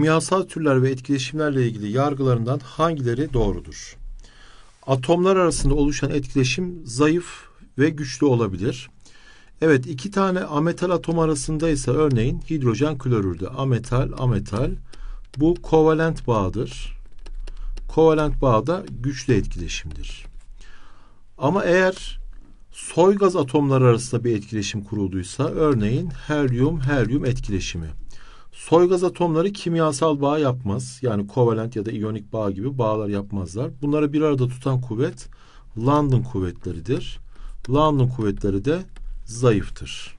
Kimyasal türler ve etkileşimlerle ilgili yargılarından hangileri doğrudur? Atomlar arasında oluşan etkileşim zayıf ve güçlü olabilir. Evet iki tane ametal atom arasında ise örneğin hidrojen klorürde ametal ametal bu kovalent bağdır. Kovalent bağda güçlü etkileşimdir. Ama eğer soy gaz atomları arasında bir etkileşim kurulduysa örneğin helyum helyum etkileşimi. Soygaz atomları kimyasal bağ yapmaz. Yani kovalent ya da iyonik bağ gibi bağlar yapmazlar. Bunları bir arada tutan kuvvet London kuvvetleridir. London kuvvetleri de zayıftır.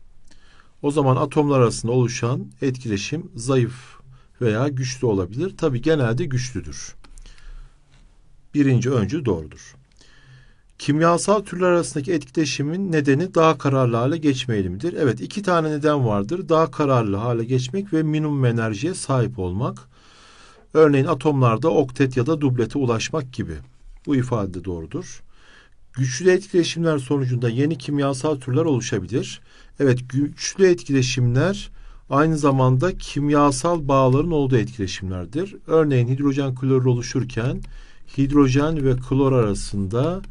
O zaman atomlar arasında oluşan etkileşim zayıf veya güçlü olabilir. Tabi genelde güçlüdür. Birinci öncü doğrudur. Kimyasal türler arasındaki etkileşimin nedeni daha kararlı hale geçme eğilimidir. Evet iki tane neden vardır. Daha kararlı hale geçmek ve minimum enerjiye sahip olmak. Örneğin atomlarda oktet ya da dublete ulaşmak gibi. Bu ifade de doğrudur. Güçlü etkileşimler sonucunda yeni kimyasal türler oluşabilir. Evet güçlü etkileşimler aynı zamanda kimyasal bağların olduğu etkileşimlerdir. Örneğin hidrojen klorür oluşurken hidrojen ve klor arasında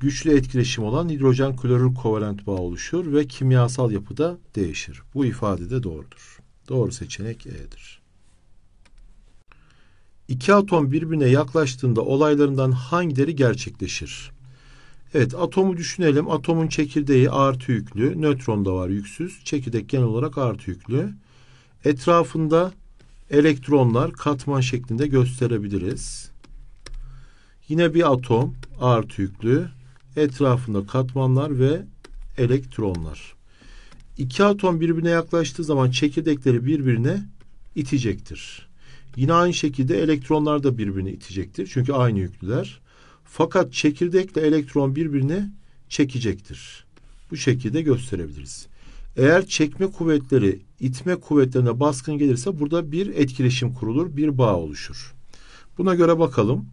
güçlü etkileşim olan hidrojen klorür kovalent bağ oluşur ve kimyasal yapıda değişir. Bu ifade de doğrudur. Doğru seçenek E'dir. İki atom birbirine yaklaştığında olaylarından hangileri gerçekleşir? Evet atomu düşünelim. Atomun çekirdeği artı yüklü. Nötron da var yüksüz. Çekirdek genel olarak artı yüklü. Etrafında elektronlar katman şeklinde gösterebiliriz. Yine bir atom artı yüklü etrafında katmanlar ve elektronlar. İki atom birbirine yaklaştığı zaman çekirdekleri birbirine itecektir. Yine aynı şekilde elektronlar da birbirini itecektir. Çünkü aynı yüklüler. Fakat çekirdekle elektron birbirine çekecektir. Bu şekilde gösterebiliriz. Eğer çekme kuvvetleri itme kuvvetlerine baskın gelirse burada bir etkileşim kurulur, bir bağ oluşur. Buna göre bakalım.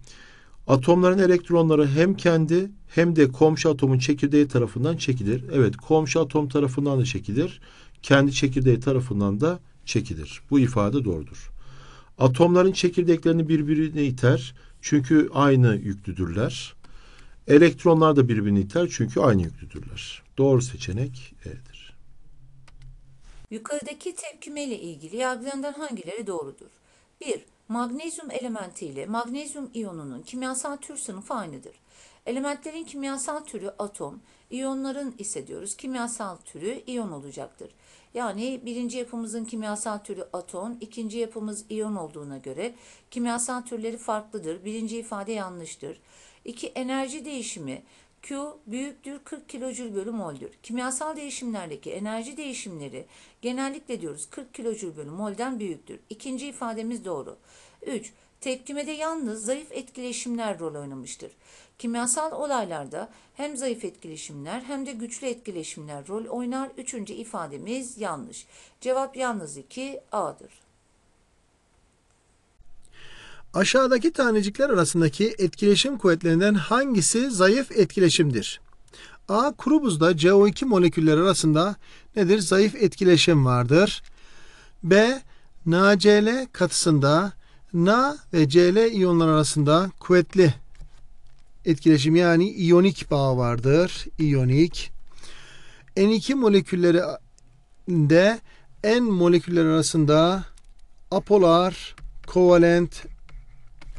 Atomların elektronları hem kendi hem de komşu atomun çekirdeği tarafından çekilir. Evet komşu atom tarafından da çekilir. Kendi çekirdeği tarafından da çekilir. Bu ifade doğrudur. Atomların çekirdeklerini birbirine iter. Çünkü aynı yüklüdürler. Elektronlar da birbirini iter çünkü aynı yüklüdürler. Doğru seçenek E'dir. Yukarıdaki tepkime ile ilgili yargılarından hangileri doğrudur? 1. Magnezyum elementi ile magnezyum iyonunun kimyasal tür sınıfı aynıdır. Elementlerin kimyasal türü atom, iyonların ise diyoruz kimyasal türü iyon olacaktır. Yani birinci yapımızın kimyasal türü atom, ikinci yapımız iyon olduğuna göre kimyasal türleri farklıdır. Birinci ifade yanlıştır. İki Enerji değişimi Q büyüktür 40 kilojül bölü moldür. Kimyasal değişimlerdeki enerji değişimleri genellikle diyoruz 40 kilojül bölü molden büyüktür. İkinci ifademiz doğru. 3. Tepkimede yalnız zayıf etkileşimler rol oynamıştır. Kimyasal olaylarda hem zayıf etkileşimler hem de güçlü etkileşimler rol oynar. Üçüncü ifademiz yanlış. Cevap yalnız 2 A'dır. Aşağıdaki tanecikler arasındaki etkileşim kuvvetlerinden hangisi zayıf etkileşimdir? A. Kuru buzda CO2 molekülleri arasında nedir? Zayıf etkileşim vardır. B. NaCl katısında Na ve Cl iyonlar arasında kuvvetli etkileşim yani iyonik bağ vardır. İyonik. N2 molekülleri de N moleküller arasında apolar, kovalent,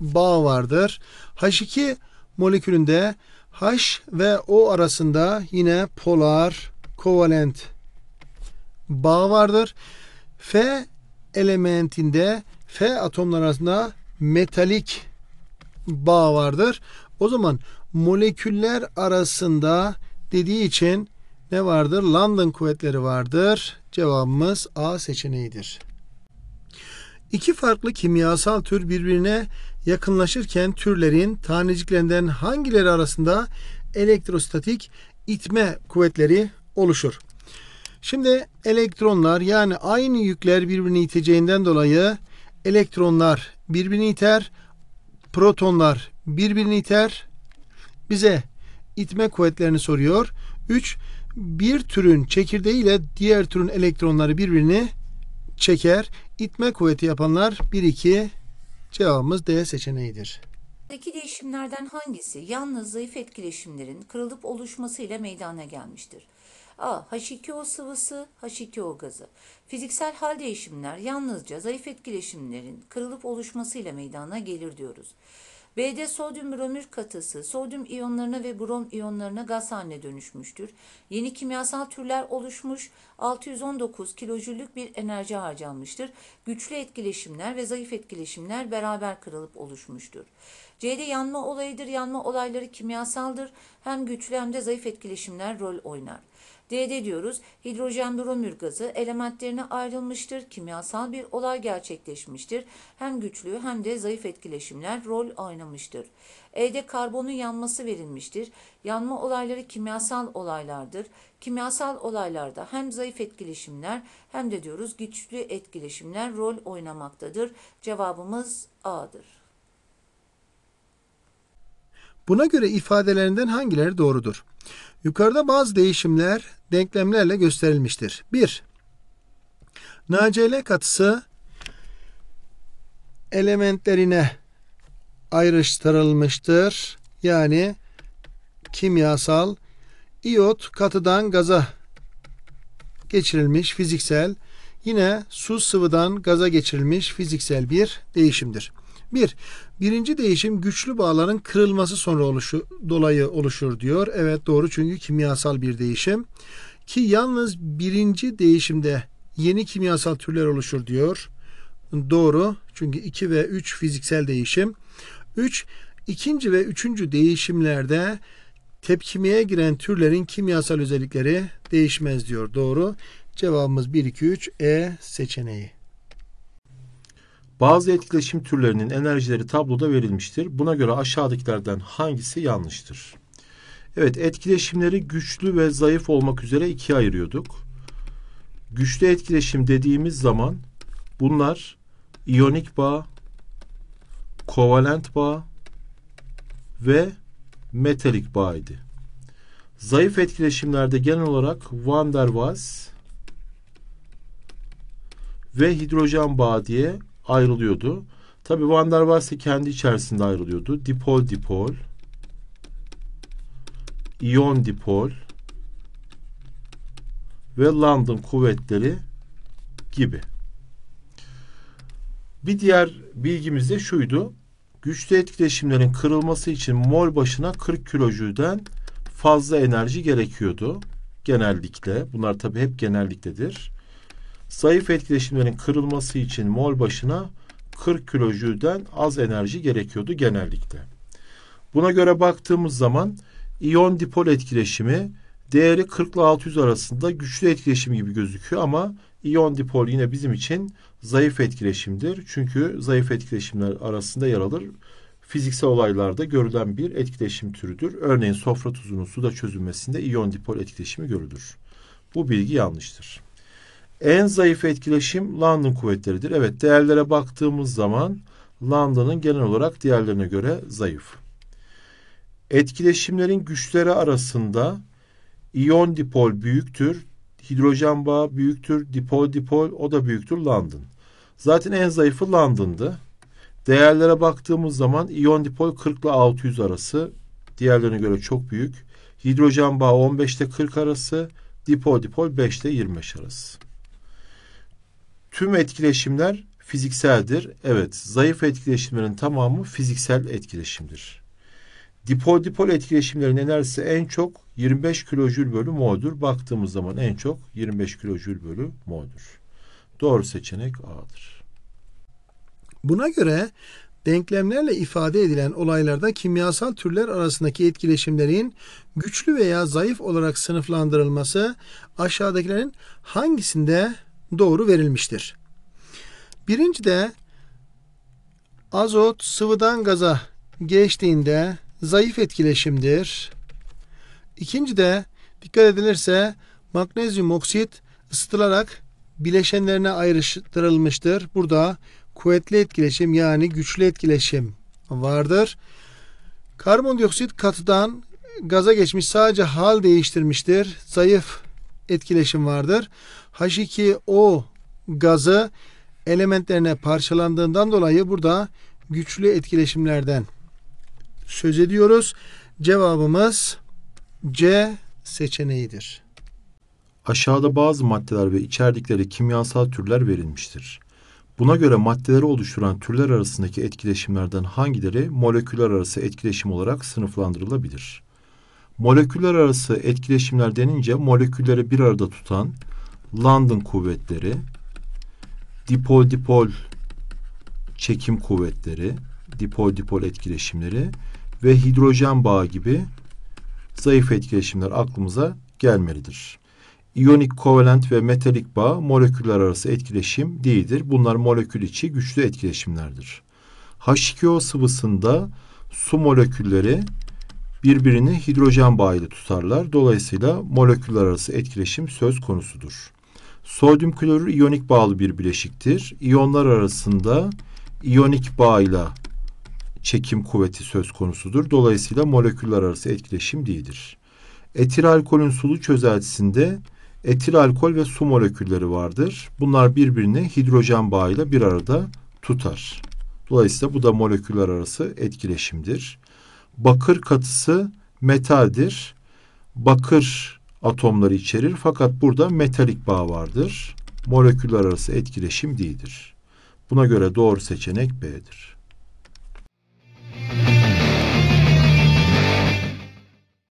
bağ vardır. H2 molekülünde H ve O arasında yine polar kovalent bağ vardır. F elementinde F atomlar arasında metalik bağ vardır. O zaman moleküller arasında dediği için ne vardır? London kuvvetleri vardır. Cevabımız A seçeneğidir. İki farklı kimyasal tür birbirine yakınlaşırken türlerin taneciklerinden hangileri arasında elektrostatik itme kuvvetleri oluşur? Şimdi elektronlar yani aynı yükler birbirini iteceğinden dolayı elektronlar birbirini iter, protonlar birbirini iter. Bize itme kuvvetlerini soruyor. 3. Bir türün çekirdeği ile diğer türün elektronları birbirini çeker. İtme kuvveti yapanlar 1 2 Cevabımız D seçeneğidir. İki değişimlerden hangisi yalnız zayıf etkileşimlerin kırılıp oluşmasıyla meydana gelmiştir? A. H2O sıvısı, H2O gazı. Fiziksel hal değişimler yalnızca zayıf etkileşimlerin kırılıp oluşmasıyla meydana gelir diyoruz. B'de sodyum bromür katısı sodyum iyonlarına ve brom iyonlarına gaz haline dönüşmüştür. Yeni kimyasal türler oluşmuş 619 kilojüllük bir enerji harcanmıştır. Güçlü etkileşimler ve zayıf etkileşimler beraber kırılıp oluşmuştur. C'de yanma olayıdır. Yanma olayları kimyasaldır. Hem güçlü hem de zayıf etkileşimler rol oynar. D'de diyoruz hidrojen bromür gazı elementlerine ayrılmıştır. Kimyasal bir olay gerçekleşmiştir. Hem güçlü hem de zayıf etkileşimler rol oynamıştır. E'de karbonun yanması verilmiştir. Yanma olayları kimyasal olaylardır. Kimyasal olaylarda hem zayıf etkileşimler hem de diyoruz güçlü etkileşimler rol oynamaktadır. Cevabımız A'dır. Buna göre ifadelerinden hangileri doğrudur? Yukarıda bazı değişimler denklemlerle gösterilmiştir. 1. NaCl katısı elementlerine ayrıştırılmıştır. Yani kimyasal iot katıdan gaza geçirilmiş fiziksel yine su sıvıdan gaza geçirilmiş fiziksel bir değişimdir. Bir, birinci değişim güçlü bağların kırılması sonra oluşu, dolayı oluşur diyor. Evet doğru çünkü kimyasal bir değişim. Ki yalnız birinci değişimde yeni kimyasal türler oluşur diyor. Doğru çünkü 2 ve 3 fiziksel değişim. 3. ikinci ve üçüncü değişimlerde tepkimeye giren türlerin kimyasal özellikleri değişmez diyor. Doğru. Cevabımız 1, 2, 3 E seçeneği. Bazı etkileşim türlerinin enerjileri tabloda verilmiştir. Buna göre aşağıdakilerden hangisi yanlıştır? Evet etkileşimleri güçlü ve zayıf olmak üzere ikiye ayırıyorduk. Güçlü etkileşim dediğimiz zaman bunlar iyonik bağ, kovalent bağ ve metalik bağ idi. Zayıf etkileşimlerde genel olarak van der Waals ve hidrojen bağı diye ayrılıyordu. Tabii Van der Waals kendi içerisinde ayrılıyordu. Dipol dipol, iyon dipol ve London kuvvetleri gibi. Bir diğer bilgimiz de şuydu. Güçlü etkileşimlerin kırılması için mol başına 40 kilojülden fazla enerji gerekiyordu. Genellikle. Bunlar tabii hep genelliktedir. Zayıf etkileşimlerin kırılması için mol başına 40 kilojülden az enerji gerekiyordu genellikle. Buna göre baktığımız zaman iyon dipol etkileşimi değeri 40 ile 600 arasında güçlü etkileşim gibi gözüküyor ama iyon dipol yine bizim için zayıf etkileşimdir. Çünkü zayıf etkileşimler arasında yer alır. Fiziksel olaylarda görülen bir etkileşim türüdür. Örneğin sofra tuzunun suda çözülmesinde iyon dipol etkileşimi görülür. Bu bilgi yanlıştır. En zayıf etkileşim London kuvvetleridir. Evet değerlere baktığımız zaman London'ın genel olarak diğerlerine göre zayıf. Etkileşimlerin güçleri arasında iyon dipol büyüktür. Hidrojen bağı büyüktür. Dipol dipol o da büyüktür London. Zaten en zayıfı London'dı. Değerlere baktığımız zaman iyon dipol 40 ile 600 arası. Diğerlerine göre çok büyük. Hidrojen bağı 15 ile 40 arası. Dipol dipol 5 ile 25 arası. Tüm etkileşimler fizikseldir. Evet, zayıf etkileşimlerin tamamı fiziksel etkileşimdir. Dipol-dipol etkileşimlerin enerjisi en çok 25 kilojül bölü mo'dur. Baktığımız zaman en çok 25 kilojül bölü mo'dur. Doğru seçenek A'dır. Buna göre denklemlerle ifade edilen olaylarda kimyasal türler arasındaki etkileşimlerin güçlü veya zayıf olarak sınıflandırılması aşağıdakilerin hangisinde doğru verilmiştir. Birinci de azot sıvıdan gaza geçtiğinde zayıf etkileşimdir. İkinci de dikkat edilirse magnezyum oksit ısıtılarak bileşenlerine ayrıştırılmıştır. Burada kuvvetli etkileşim yani güçlü etkileşim vardır. Karbondioksit katıdan gaza geçmiş sadece hal değiştirmiştir. Zayıf etkileşim vardır. H2O gazı elementlerine parçalandığından dolayı burada güçlü etkileşimlerden söz ediyoruz. Cevabımız C seçeneğidir. Aşağıda bazı maddeler ve içerdikleri kimyasal türler verilmiştir. Buna göre maddeleri oluşturan türler arasındaki etkileşimlerden hangileri moleküller arası etkileşim olarak sınıflandırılabilir? Moleküller arası etkileşimler denince molekülleri bir arada tutan, London kuvvetleri, dipol dipol çekim kuvvetleri, dipol dipol etkileşimleri ve hidrojen bağı gibi zayıf etkileşimler aklımıza gelmelidir. İyonik kovalent ve metalik bağ moleküller arası etkileşim değildir. Bunlar molekül içi güçlü etkileşimlerdir. H2O sıvısında su molekülleri birbirini hidrojen bağıyla tutarlar. Dolayısıyla moleküller arası etkileşim söz konusudur. Sodyum klorür iyonik bağlı bir bileşiktir. İyonlar arasında iyonik bağıyla çekim kuvveti söz konusudur. Dolayısıyla moleküller arası etkileşim değildir. Etil alkolün sulu çözeltisinde etil alkol ve su molekülleri vardır. Bunlar birbirini hidrojen bağıyla bir arada tutar. Dolayısıyla bu da moleküller arası etkileşimdir. Bakır katısı metaldir. Bakır atomları içerir. Fakat burada metalik bağ vardır. Moleküller arası etkileşim değildir. Buna göre doğru seçenek B'dir. Müzik